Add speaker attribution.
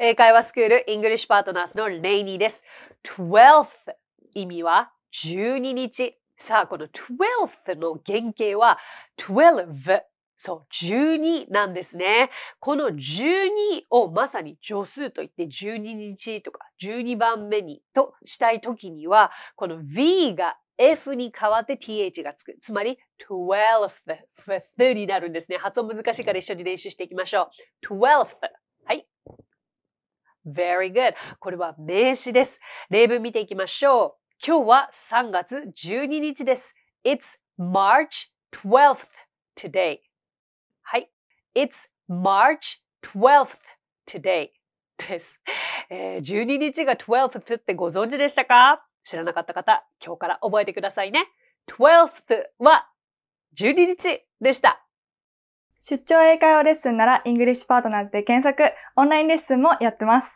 Speaker 1: 英会話スクールイングリッシュパートナーズのレイニーです。12th 意味は12日。さあ、この 12th の原型は12そう、12なんですね。この12をまさに助数といって12日とか12番目にとしたいときには、この V が F に代わって TH がつく。つまり 12th になるんですね。発音難しいから一緒に練習していきましょう。12th Very good. これは名詞です。例文見ていきましょう。今日は3月12日です。It's March 12th today. はい。It's March 12th today です。えー、12日が 12th ってご存知でしたか知らなかった方、今日から覚えてくださいね。12th は12日でした。出張英会話レッスンなら、イングリッシュパートナーズで検索、オンラインレッスンもやってます。